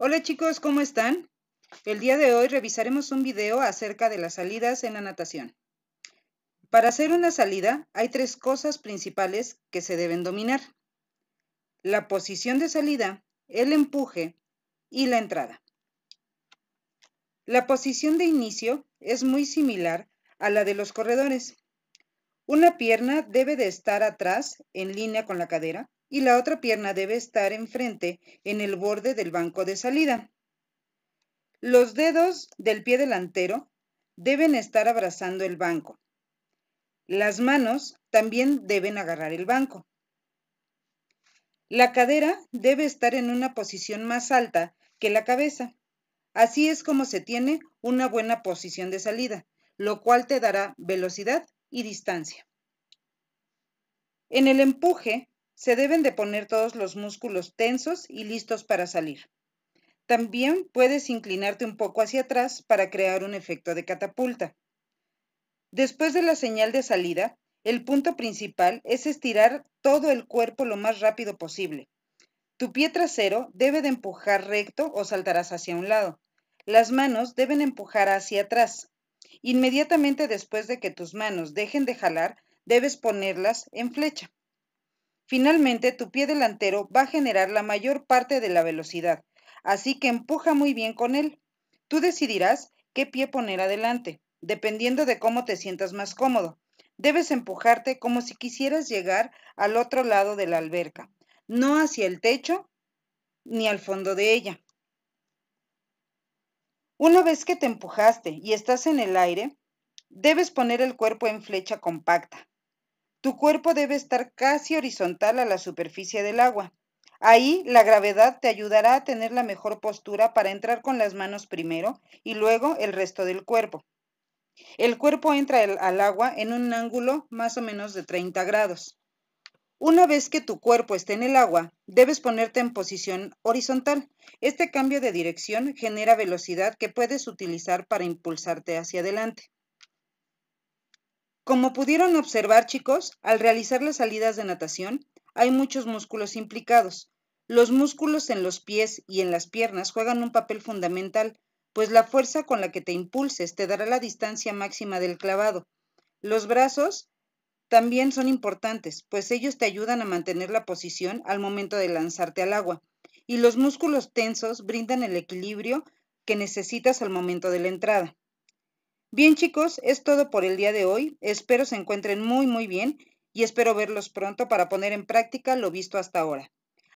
Hola chicos, ¿cómo están? El día de hoy revisaremos un video acerca de las salidas en la natación. Para hacer una salida hay tres cosas principales que se deben dominar. La posición de salida, el empuje y la entrada. La posición de inicio es muy similar a la de los corredores. Una pierna debe de estar atrás en línea con la cadera y la otra pierna debe estar enfrente en el borde del banco de salida. Los dedos del pie delantero deben estar abrazando el banco. Las manos también deben agarrar el banco. La cadera debe estar en una posición más alta que la cabeza. Así es como se tiene una buena posición de salida, lo cual te dará velocidad y distancia. En el empuje, se deben de poner todos los músculos tensos y listos para salir. También puedes inclinarte un poco hacia atrás para crear un efecto de catapulta. Después de la señal de salida, el punto principal es estirar todo el cuerpo lo más rápido posible. Tu pie trasero debe de empujar recto o saltarás hacia un lado. Las manos deben empujar hacia atrás. Inmediatamente después de que tus manos dejen de jalar, debes ponerlas en flecha. Finalmente, tu pie delantero va a generar la mayor parte de la velocidad, así que empuja muy bien con él. Tú decidirás qué pie poner adelante, dependiendo de cómo te sientas más cómodo. Debes empujarte como si quisieras llegar al otro lado de la alberca, no hacia el techo ni al fondo de ella. Una vez que te empujaste y estás en el aire, debes poner el cuerpo en flecha compacta, tu cuerpo debe estar casi horizontal a la superficie del agua. Ahí la gravedad te ayudará a tener la mejor postura para entrar con las manos primero y luego el resto del cuerpo. El cuerpo entra al agua en un ángulo más o menos de 30 grados. Una vez que tu cuerpo esté en el agua, debes ponerte en posición horizontal. Este cambio de dirección genera velocidad que puedes utilizar para impulsarte hacia adelante. Como pudieron observar, chicos, al realizar las salidas de natación, hay muchos músculos implicados. Los músculos en los pies y en las piernas juegan un papel fundamental, pues la fuerza con la que te impulses te dará la distancia máxima del clavado. Los brazos también son importantes, pues ellos te ayudan a mantener la posición al momento de lanzarte al agua. Y los músculos tensos brindan el equilibrio que necesitas al momento de la entrada. Bien chicos, es todo por el día de hoy. Espero se encuentren muy muy bien y espero verlos pronto para poner en práctica lo visto hasta ahora.